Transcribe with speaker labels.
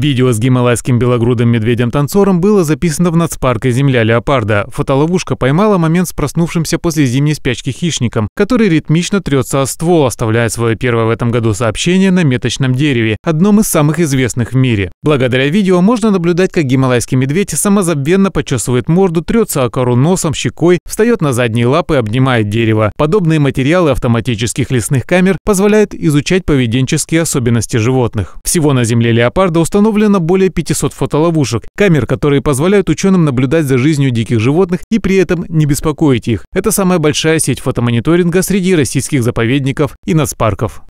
Speaker 1: Видео с гималайским белогрудым медведем-танцором было записано в нацпарке «Земля леопарда». Фотоловушка поймала момент с проснувшимся после зимней спячки хищником, который ритмично трется о ствол, оставляя свое первое в этом году сообщение на меточном дереве, одном из самых известных в мире. Благодаря видео можно наблюдать, как гималайский медведь самозабвенно почесывает морду, трется о кору носом, щекой, встает на задние лапы, и обнимает дерево. Подобные материалы автоматических лесных камер позволяют изучать поведенческие особенности животных. Всего на земле леопарда установлено установлено более 500 фотоловушек, камер, которые позволяют ученым наблюдать за жизнью диких животных и при этом не беспокоить их. Это самая большая сеть фотомониторинга среди российских заповедников и нацпарков.